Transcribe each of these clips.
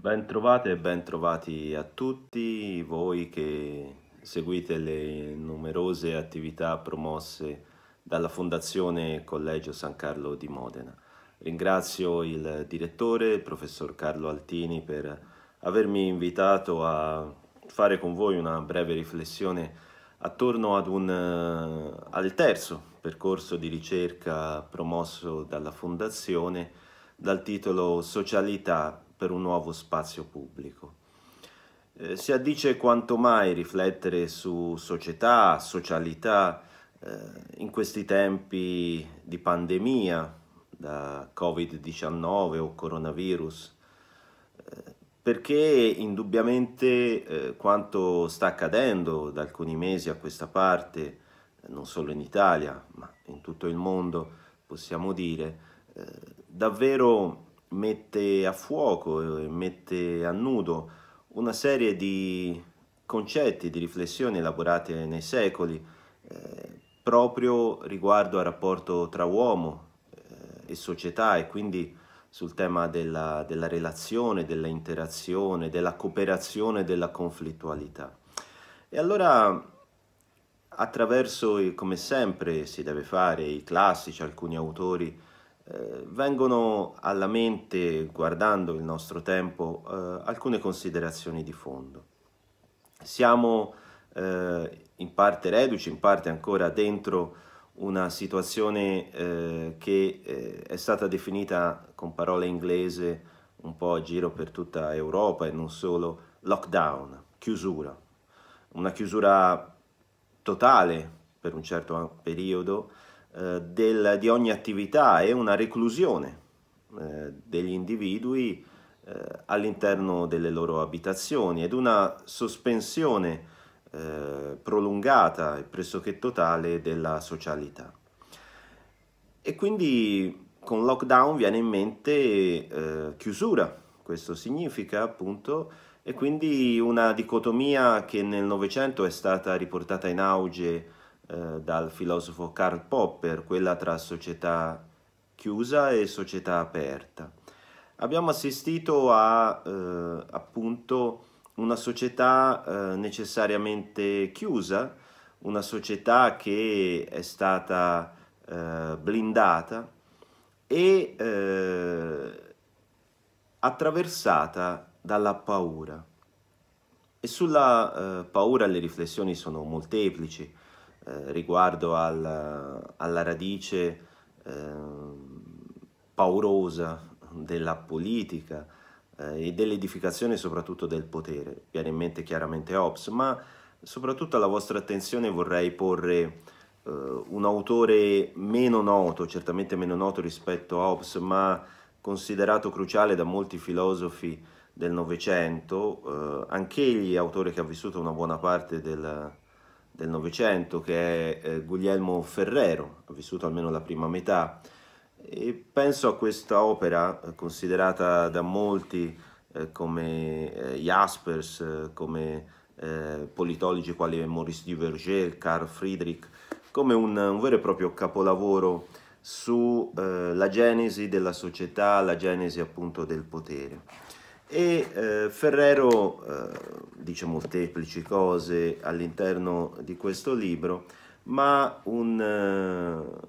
Bentrovate e bentrovati a tutti voi che seguite le numerose attività promosse dalla Fondazione Collegio San Carlo di Modena. Ringrazio il direttore, il professor Carlo Altini, per avermi invitato a fare con voi una breve riflessione attorno un, eh, al terzo percorso di ricerca promosso dalla Fondazione dal titolo Socialità per un nuovo spazio pubblico. Eh, si addice quanto mai riflettere su società, socialità, eh, in questi tempi di pandemia da Covid-19 o coronavirus, eh, perché indubbiamente eh, quanto sta accadendo da alcuni mesi a questa parte, non solo in Italia, ma in tutto il mondo, possiamo dire, davvero mette a fuoco, mette a nudo una serie di concetti, di riflessioni elaborate nei secoli eh, proprio riguardo al rapporto tra uomo eh, e società e quindi sul tema della, della relazione, dell'interazione, della cooperazione, della conflittualità. E allora attraverso, come sempre si deve fare, i classici, alcuni autori eh, vengono alla mente, guardando il nostro tempo, eh, alcune considerazioni di fondo. Siamo eh, in parte reduci, in parte ancora dentro una situazione eh, che eh, è stata definita con parole inglese un po' a giro per tutta Europa e non solo, lockdown, chiusura, una chiusura totale per un certo periodo eh, del, di ogni attività e una reclusione eh, degli individui eh, all'interno delle loro abitazioni ed una sospensione prolungata e pressoché totale della socialità. E quindi con lockdown viene in mente chiusura, questo significa appunto e quindi una dicotomia che nel Novecento è stata riportata in auge eh, dal filosofo Karl Popper, quella tra società chiusa e società aperta. Abbiamo assistito a eh, appunto una società eh, necessariamente chiusa, una società che è stata eh, blindata e eh, attraversata dalla paura. E sulla eh, paura le riflessioni sono molteplici. Eh, riguardo al, alla radice eh, paurosa della politica eh, e dell'edificazione soprattutto del potere. Viene in mente chiaramente Hobbes, ma soprattutto alla vostra attenzione vorrei porre eh, un autore meno noto, certamente meno noto rispetto a Hobbes, ma considerato cruciale da molti filosofi del Novecento, eh, anch'egli autore che ha vissuto una buona parte del del Novecento, che è eh, Guglielmo Ferrero, ha vissuto almeno la prima metà, e penso a questa opera eh, considerata da molti eh, come eh, Jaspers, eh, come eh, politologi quali Maurice Duverger, Carl Friedrich, come un, un vero e proprio capolavoro sulla genesi della società, la genesi appunto del potere e eh, Ferrero eh, dice molteplici cose all'interno di questo libro, ma un, eh,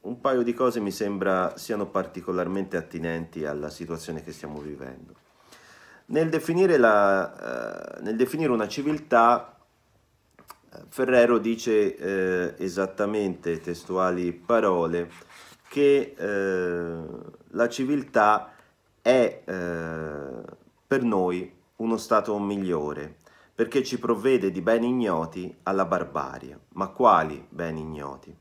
un paio di cose mi sembra siano particolarmente attinenti alla situazione che stiamo vivendo. Nel definire, la, eh, nel definire una civiltà, eh, Ferrero dice eh, esattamente, testuali parole, che la civiltà è è eh, per noi uno stato migliore, perché ci provvede di beni ignoti alla barbarie. Ma quali beni ignoti?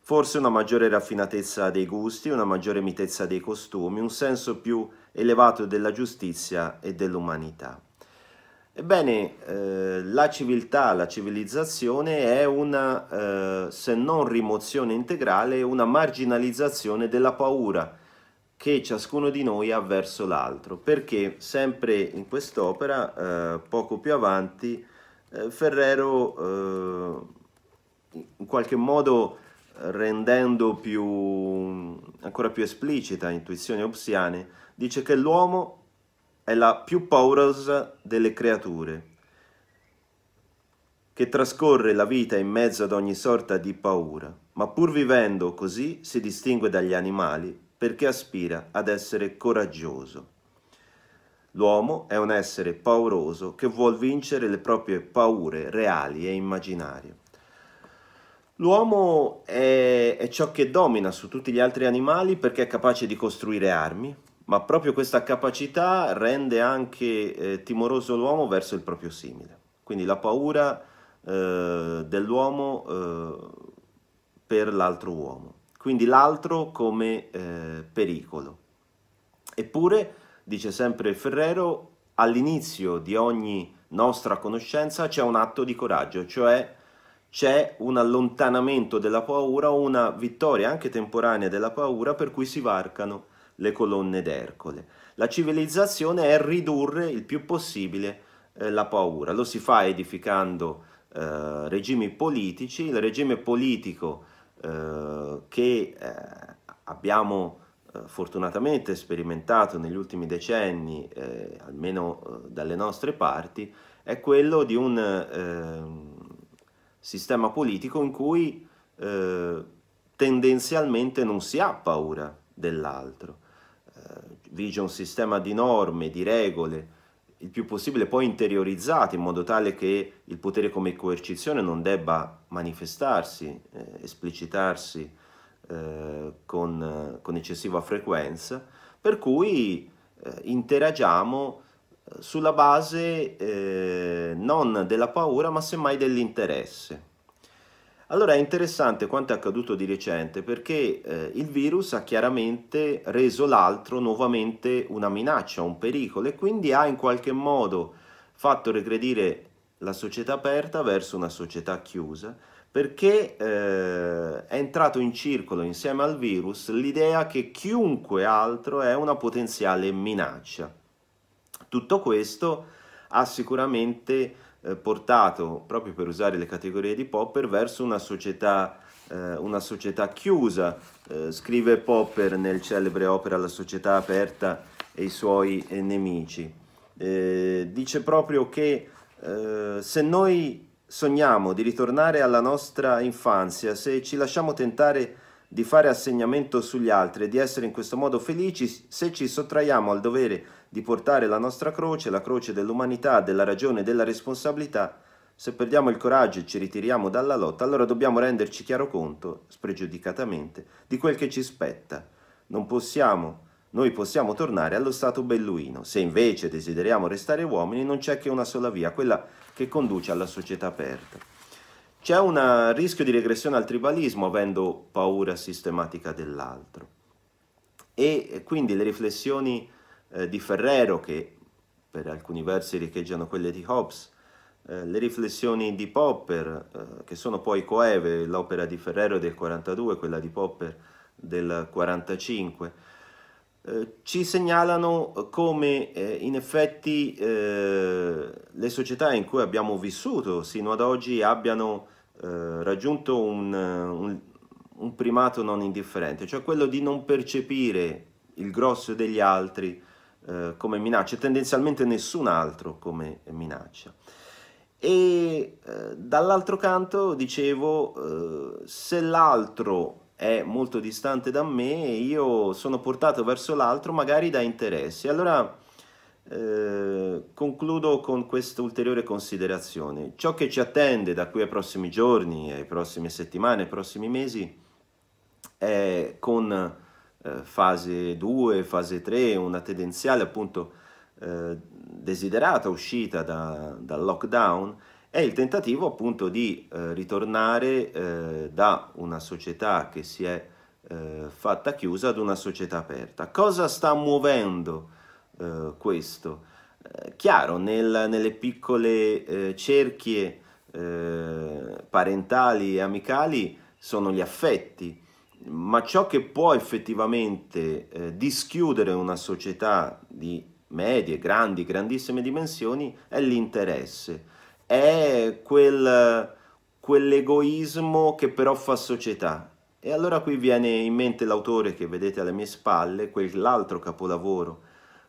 Forse una maggiore raffinatezza dei gusti, una maggiore mitezza dei costumi, un senso più elevato della giustizia e dell'umanità. Ebbene, eh, la civiltà, la civilizzazione è una, eh, se non rimozione integrale, una marginalizzazione della paura, che ciascuno di noi ha verso l'altro, perché sempre in quest'opera, eh, poco più avanti, eh, Ferrero eh, in qualche modo rendendo più, ancora più esplicita intuizioni obsiane, dice che l'uomo è la più paurosa delle creature, che trascorre la vita in mezzo ad ogni sorta di paura, ma pur vivendo così si distingue dagli animali perché aspira ad essere coraggioso. L'uomo è un essere pauroso che vuol vincere le proprie paure reali e immaginarie. L'uomo è, è, ciò che domina su tutti gli altri animali perché è capace di costruire armi, ma proprio questa capacità rende anche eh, timoroso l'uomo verso il proprio simile. Quindi la paura eh, dell'uomo eh, per l'altro uomo quindi l'altro come eh, pericolo. Eppure, dice sempre Ferrero, all'inizio di ogni nostra conoscenza c'è un atto di coraggio, cioè c'è un allontanamento della paura o una vittoria anche temporanea della paura per cui si varcano le colonne d'Ercole. La civilizzazione è ridurre il più possibile eh, la paura, lo si fa edificando eh, regimi politici, il regime politico eh, che eh, abbiamo eh, fortunatamente sperimentato negli ultimi decenni, eh, almeno dalle nostre parti, è quello di un ehm, sistema politico in cui tendenzialmente non si ha paura dell'altro. vige un sistema di norme, di regole, il più possibile poi interiorizzati in modo tale che il potere come coercizione non debba manifestarsi, eh, esplicitarsi eh, con, con, eccessiva frequenza, per cui eh, interagiamo eh, sulla base eh, non della paura ma semmai dell'interesse. Allora è interessante quanto è accaduto di recente perché eh, il virus ha chiaramente reso l'altro nuovamente una minaccia, un pericolo e quindi ha in qualche modo fatto regredire la società aperta verso una società chiusa perché eh, è entrato in circolo insieme al virus l'idea che chiunque altro è una potenziale minaccia. Tutto questo ha sicuramente eh, portato, proprio per usare le categorie di Popper, verso una società, eh, una società chiusa. Eh, scrive Popper nel celebre opera La società aperta e i suoi eh, nemici. Eh, dice proprio che se noi sogniamo di ritornare alla nostra infanzia, se ci lasciamo tentare di fare assegnamento sugli altri e di essere in questo modo felici se ci sottraiamo al dovere di portare la nostra croce, la croce dell'umanità, della ragione e della responsabilità, se perdiamo il coraggio e ci ritiriamo dalla lotta, allora dobbiamo renderci chiaro conto, spregiudicatamente, di quel che ci spetta. Non possiamo, noi possiamo tornare allo stato belluino. Se invece desideriamo restare uomini, non c'è che una sola via, quella che conduce alla società aperta. C'è un rischio di regressione al tribalismo avendo paura sistematica dell'altro. E eh, quindi le riflessioni eh, di Ferrero, che per alcuni versi richeggiano quelle di Hobbes, eh, le riflessioni di Popper, eh, che sono poi coeve, l'opera di Ferrero del 42, quella di Popper del 45, eh, ci segnalano come eh, in effetti le società in cui abbiamo vissuto sino ad oggi abbiano eh, raggiunto un, eh, un, un primato non indifferente, cioè quello di non percepire il grosso degli altri eh, come minaccia, tendenzialmente nessun altro come minaccia. E eh, dall'altro canto, dicevo, eh, se l'altro è molto distante da me, io sono portato verso l'altro magari da interessi. Allora eh, concludo con questa ulteriore considerazione. Ciò che ci attende da qui ai prossimi giorni, ai prossime settimane, ai prossimi mesi, è con eh, fase 2, fase 3, una tendenziale appunto eh, desiderata uscita da, dal lockdown, è il tentativo appunto di eh, ritornare eh, da una società che si è fatta chiusa ad una società aperta. Cosa sta muovendo? eh, questo. Eh, chiaro, nel, nelle piccole eh, cerchie eh, parentali e amicali sono gli affetti, ma ciò che può effettivamente eh, dischiudere una società di medie, grandi, grandissime dimensioni è l'interesse, è quel, quell'egoismo che però fa società. E allora qui viene in mente l'autore che vedete alle mie spalle, quell'altro capolavoro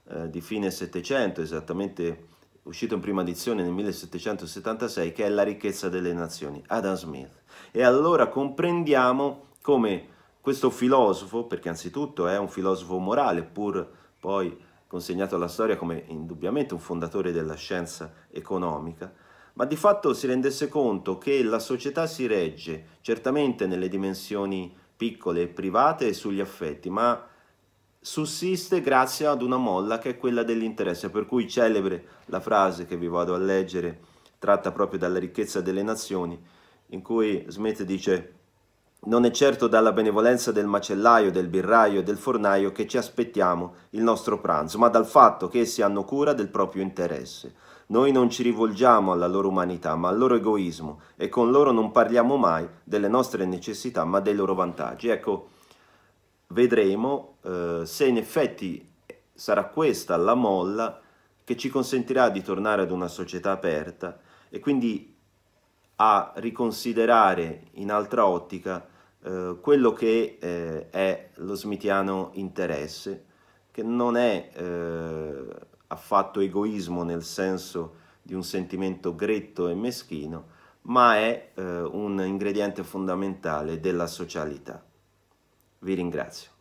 eh, di fine Settecento, esattamente uscito in prima edizione nel 1776, che è La ricchezza delle nazioni, Adam Smith. E allora comprendiamo come questo filosofo, perché anzitutto è un filosofo morale, pur poi consegnato alla storia come indubbiamente un fondatore della scienza economica, ma di fatto si rendesse conto che la società si regge certamente nelle dimensioni piccole e private e sugli affetti, ma sussiste grazie ad una molla che è quella dell'interesse, per cui celebre la frase che vi vado a leggere, tratta proprio dalla ricchezza delle nazioni, in cui Smith dice non è certo dalla benevolenza del macellaio, del birraio e del fornaio che ci aspettiamo il nostro pranzo, ma dal fatto che essi hanno cura del proprio interesse. Noi non ci rivolgiamo alla loro umanità, ma al loro egoismo e con loro non parliamo mai delle nostre necessità, ma dei loro vantaggi. Ecco, vedremo eh, se in effetti sarà questa la molla che ci consentirà di tornare ad una società aperta e quindi a riconsiderare in altra ottica eh, quello che eh, è lo smitiano interesse, che non è eh, affatto egoismo nel senso di un sentimento gretto e meschino, ma è eh, un ingrediente fondamentale della socialità. Vi ringrazio.